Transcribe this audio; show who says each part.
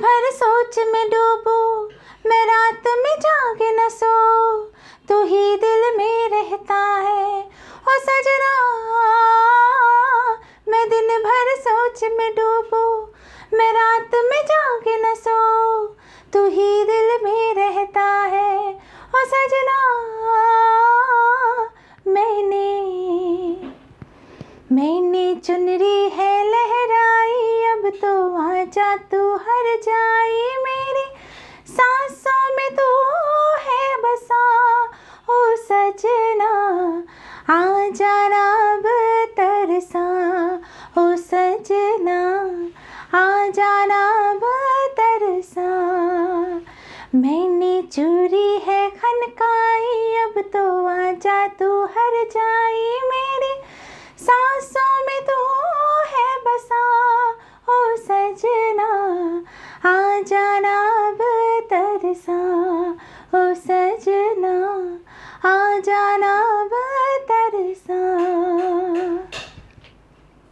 Speaker 1: भर सोच में डूबो मैं रात में जाग न सो तू ही दिल में रहता है ओ सजना मैं दिन भर सोच में डूबो मैं रात में जाग न सो तू ही दिल में रहता है ओ सजना मैंने मैंने चुनरी आजा तू हर जाए मेरी सांसों में तू तो है बसा ओ सजना आ जा रब तरसा ओ सजना आ जा रब तरसा मैंने चूरी है खनकाई अब तो आजा तू हर जाए मेरी जनाब तरसा हो सजना आ जाना